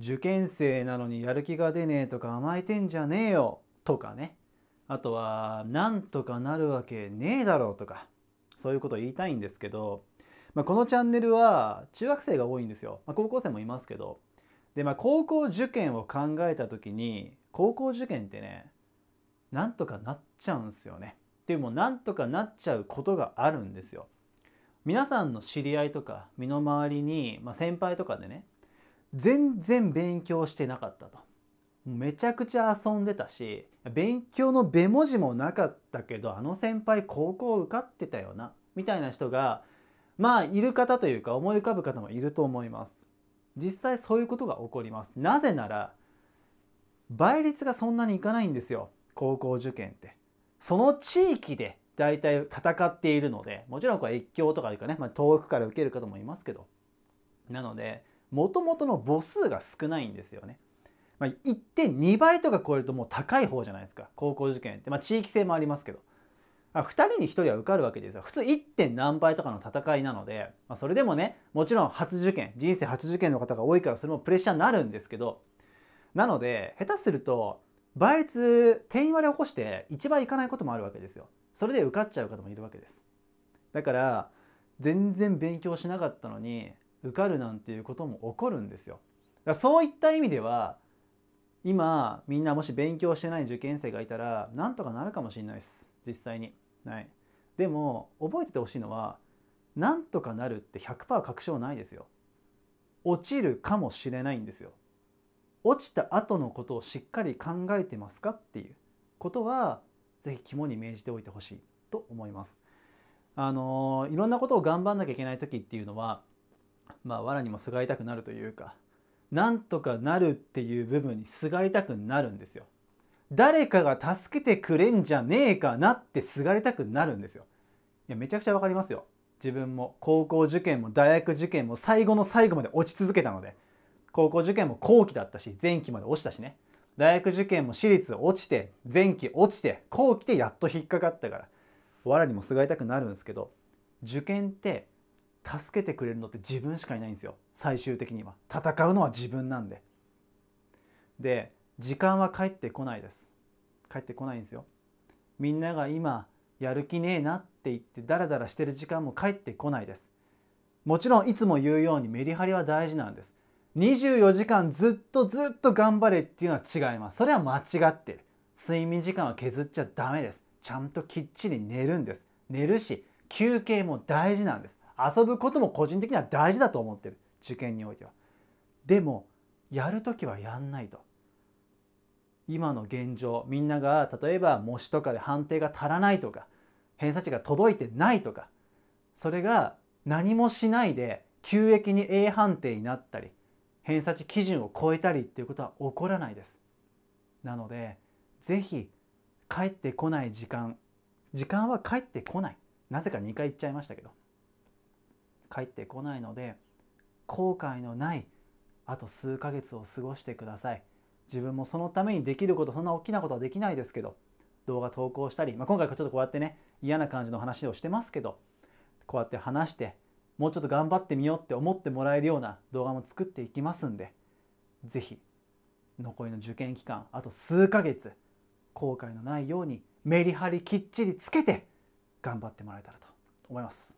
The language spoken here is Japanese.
受験生なのにやる気が出ねえとか甘えてんじゃねえよとかねあとはなんとかなるわけねえだろうとかそういうことを言いたいんですけど、まあ、このチャンネルは中学生が多いんですよ、まあ、高校生もいますけどで、まあ、高校受験を考えた時に高校受験ってねなんとかなっちゃうんすよねっていうもなんとかなっちゃうことがあるんですよ皆さんの知り合いとか身の回りに、まあ、先輩とかでね全然勉強してなかったと。めちゃくちゃ遊んでたし勉強のべ文字もなかったけどあの先輩高校受かってたよなみたいな人がまあいる方というか思い浮かぶ方もいると思います。実際そういうことが起こります。なぜなら倍率がそんなにいかないんですよ高校受験って。その地域で大体戦っているのでもちろんこれ越境とかいうかね、まあ、遠くから受ける方もいますけどなのでもともとの母数が少ないんですよね。まあ、1.2倍とか超えるともう高い方じゃないですか高校受験って、まあ、地域性もありますけど、まあ、2人に1人は受かるわけですよ普通 1. 点何倍とかの戦いなので、まあ、それでもねもちろん初受験人生初受験の方が多いからそれもプレッシャーになるんですけどなので下手すると倍率定員割れ起こして1倍いかないこともあるわけですよそれで受かっちゃう方もいるわけですだから全然勉強しなかったのに受かるなんていうことも起こるんですよ。だそういった意味では今みんなもし勉強してない受験生がいたらなんとかなるかもしれないです実際に。はい、でも覚えててほしいのはなんとかなるって100%確証ないですよ。落ちるかもしれないんですよ。落ちた後のことをしっかり考えてますかっていうことは是非肝に銘じておいてほしいと思います。あのいろんなことを頑張んなきゃいけない時っていうのはまあ藁にもすがりたくなるというかなんとかなるっていう部分にすがりたくなるんですよ。誰かが助けてくれんじゃねえかなってすがりたくなるんですよ。いやめちゃくちゃわかりますよ。自分も高校受験も大学受験も最後の最後まで落ち続けたので高校受験も後期だったし前期まで落ちたしね大学受験も私立落ちて前期落ちて後期でやっと引っかかったから藁にもすがりたくなるんですけど受験って助けてくれるのって自分しかいないんですよ最終的には戦うのは自分なんでで時間は返ってこないです返ってこないんですよみんなが今やる気ねえなって言ってダラダラしてる時間も返ってこないですもちろんいつも言うようにメリハリは大事なんです24時間ずっとずっと頑張れっていうのは違いますそれは間違ってる睡眠時間は削っちゃダメですちゃんときっちり寝るんです寝るし休憩も大事なんです遊ぶことも個人的には大事だと思ってる受験においては。でもやる時はやんないと。今の現状みんなが例えば模試とかで判定が足らないとか偏差値が届いてないとかそれが何もしないで急激に A 判定になったり偏差値基準を超えたりっていうことは起こらないです。なので是非帰ってこない時間時間は帰ってこないなぜか2回言っちゃいましたけど。帰ってこないので後悔のないあと数ヶ月を過ごしてください自分もそのためにできることそんな大きなことはできないですけど動画投稿したり、まあ、今回ちょっとこうやってね嫌な感じの話をしてますけどこうやって話してもうちょっと頑張ってみようって思ってもらえるような動画も作っていきますんで是非残りの受験期間あと数ヶ月後悔のないようにメリハリきっちりつけて頑張ってもらえたらと思います。